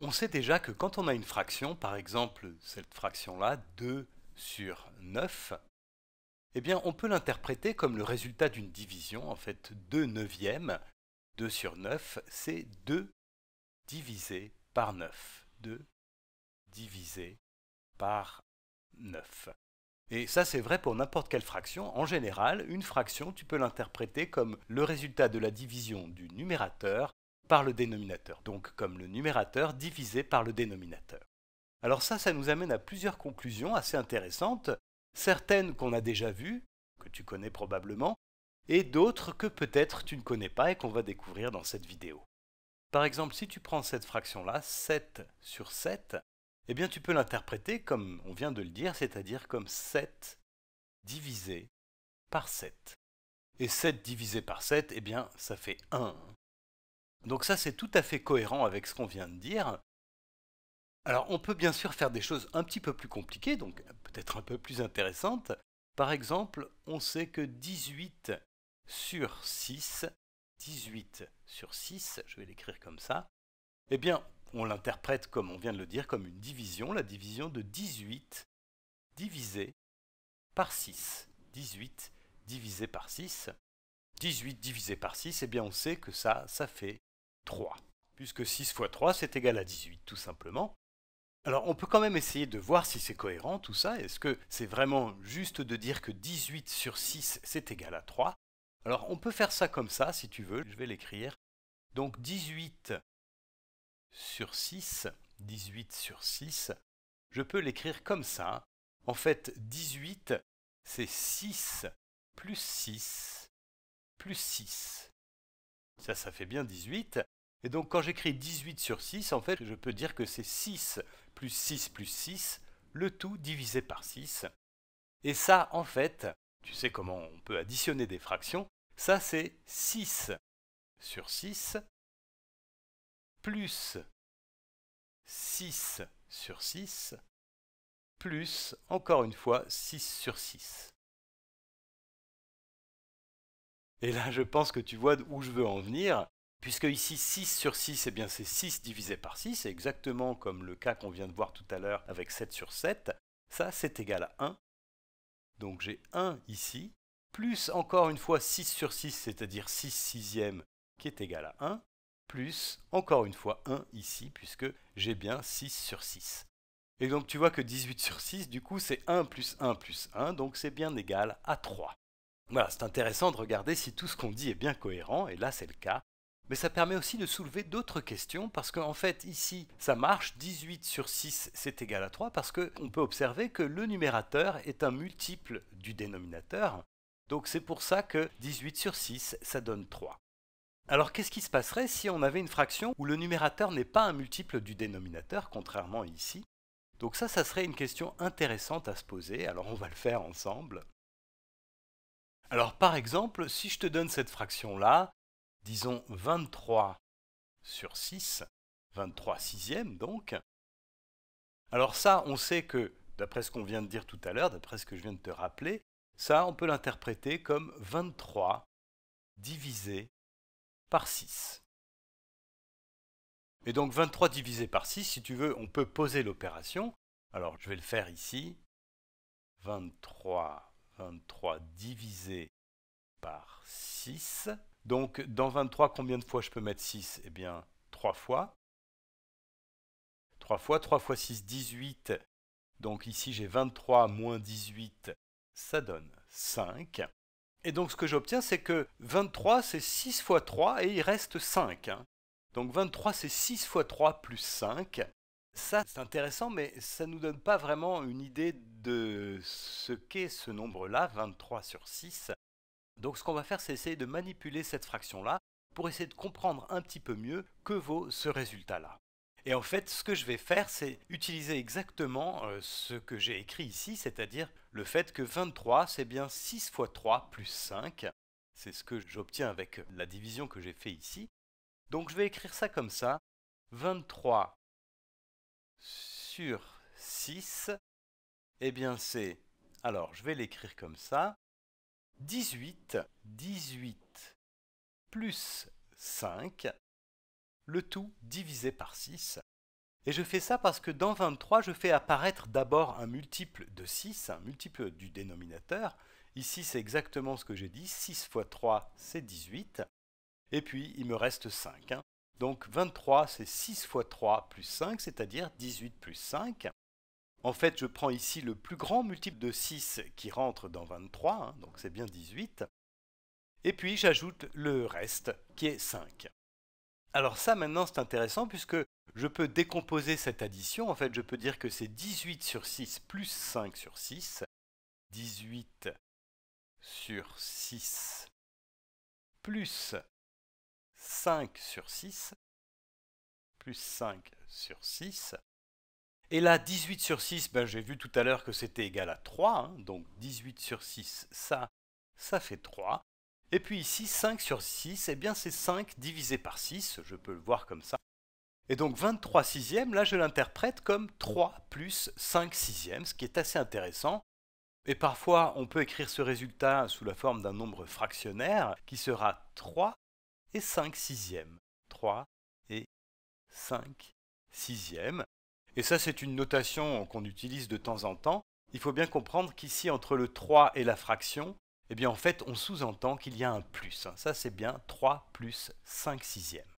On sait déjà que quand on a une fraction, par exemple cette fraction-là, 2 sur 9, eh bien on peut l'interpréter comme le résultat d'une division, en fait 2 neuvièmes, 2 sur 9, c'est 2 divisé par 9. 2 divisé par 9. Et ça, c'est vrai pour n'importe quelle fraction. En général, une fraction, tu peux l'interpréter comme le résultat de la division du numérateur par le dénominateur, donc comme le numérateur divisé par le dénominateur. Alors ça, ça nous amène à plusieurs conclusions assez intéressantes, certaines qu'on a déjà vues, que tu connais probablement, et d'autres que peut-être tu ne connais pas et qu'on va découvrir dans cette vidéo. Par exemple, si tu prends cette fraction-là, 7 sur 7, eh bien tu peux l'interpréter comme on vient de le dire, c'est-à-dire comme 7 divisé par 7. Et 7 divisé par 7, eh bien ça fait 1. Donc ça, c'est tout à fait cohérent avec ce qu'on vient de dire. Alors on peut bien sûr faire des choses un petit peu plus compliquées, donc peut-être un peu plus intéressantes. Par exemple, on sait que 18 sur 6, 18 sur 6, je vais l'écrire comme ça, eh bien on l'interprète comme on vient de le dire, comme une division, la division de 18 divisé par 6. 18 divisé par 6. 18 divisé par 6, eh bien on sait que ça, ça fait 3. Puisque 6 fois 3, c'est égal à 18, tout simplement. Alors on peut quand même essayer de voir si c'est cohérent tout ça. Est-ce que c'est vraiment juste de dire que 18 sur 6, c'est égal à 3 Alors on peut faire ça comme ça, si tu veux. Je vais l'écrire. Donc 18 sur 6, 18 sur 6, je peux l'écrire comme ça. En fait, 18, c'est 6 plus 6 plus 6. Ça, ça fait bien 18. Et donc quand j'écris 18 sur 6, en fait, je peux dire que c'est 6 plus 6 plus 6, le tout divisé par 6. Et ça, en fait, tu sais comment on peut additionner des fractions, ça c'est 6 sur 6 plus 6 sur 6 plus, encore une fois, 6 sur 6. Et là, je pense que tu vois d'où je veux en venir. Puisque ici 6 sur 6, eh bien c'est 6 divisé par 6, c'est exactement comme le cas qu'on vient de voir tout à l'heure avec 7 sur 7, ça c'est égal à 1. Donc j'ai 1 ici, plus encore une fois 6 sur 6, c'est-à-dire 6 sixièmes, qui est égal à 1, plus encore une fois 1 ici, puisque j'ai bien 6 sur 6. Et donc tu vois que 18 sur 6, du coup c'est 1 plus 1 plus 1, donc c'est bien égal à 3. Voilà, c'est intéressant de regarder si tout ce qu'on dit est bien cohérent, et là c'est le cas mais ça permet aussi de soulever d'autres questions parce qu'en fait ici ça marche 18 sur 6 c'est égal à 3 parce qu'on peut observer que le numérateur est un multiple du dénominateur donc c'est pour ça que 18 sur 6 ça donne 3. Alors qu'est-ce qui se passerait si on avait une fraction où le numérateur n'est pas un multiple du dénominateur contrairement ici Donc ça ça serait une question intéressante à se poser alors on va le faire ensemble. Alors par exemple si je te donne cette fraction là disons 23 sur 6, 23 sixièmes donc. Alors ça, on sait que, d'après ce qu'on vient de dire tout à l'heure, d'après ce que je viens de te rappeler, ça, on peut l'interpréter comme 23 divisé par 6. Et donc 23 divisé par 6, si tu veux, on peut poser l'opération. Alors je vais le faire ici. 23, 23 divisé par 6, donc dans 23, combien de fois je peux mettre 6 Eh bien, 3 fois. 3 fois, 3 fois 6, 18. Donc ici, j'ai 23 moins 18, ça donne 5. Et donc ce que j'obtiens, c'est que 23, c'est 6 fois 3 et il reste 5. Hein. Donc 23, c'est 6 fois 3 plus 5. Ça, c'est intéressant, mais ça ne nous donne pas vraiment une idée de ce qu'est ce nombre-là, 23 sur 6. Donc ce qu'on va faire, c'est essayer de manipuler cette fraction-là pour essayer de comprendre un petit peu mieux que vaut ce résultat-là. Et en fait, ce que je vais faire, c'est utiliser exactement euh, ce que j'ai écrit ici, c'est-à-dire le fait que 23, c'est bien 6 fois 3 plus 5. C'est ce que j'obtiens avec la division que j'ai fait ici. Donc je vais écrire ça comme ça. 23 sur 6, eh bien c'est... Alors, je vais l'écrire comme ça. 18, 18 plus 5, le tout divisé par 6. Et je fais ça parce que dans 23, je fais apparaître d'abord un multiple de 6, un multiple du dénominateur. Ici, c'est exactement ce que j'ai dit, 6 fois 3, c'est 18. Et puis, il me reste 5. Hein. Donc 23, c'est 6 fois 3 plus 5, c'est-à-dire 18 plus 5. En fait, je prends ici le plus grand multiple de 6 qui rentre dans 23, hein, donc c'est bien 18. Et puis j'ajoute le reste qui est 5. Alors ça maintenant c'est intéressant puisque je peux décomposer cette addition. En fait je peux dire que c'est 18 sur 6 plus 5 sur 6. 18 sur 6 plus 5 sur 6 plus 5 sur 6 et là, 18 sur 6, ben, j'ai vu tout à l'heure que c'était égal à 3, hein. donc 18 sur 6, ça, ça fait 3. Et puis ici, 5 sur 6, eh bien c'est 5 divisé par 6, je peux le voir comme ça. Et donc 23 sixièmes, là je l'interprète comme 3 plus 5 sixièmes, ce qui est assez intéressant. Et parfois, on peut écrire ce résultat sous la forme d'un nombre fractionnaire qui sera 3 et 5 sixièmes. 3 et 5 sixièmes. Et ça, c'est une notation qu'on utilise de temps en temps. Il faut bien comprendre qu'ici, entre le 3 et la fraction, eh bien, en fait, on sous-entend qu'il y a un plus. Ça, c'est bien 3 plus 5 sixièmes.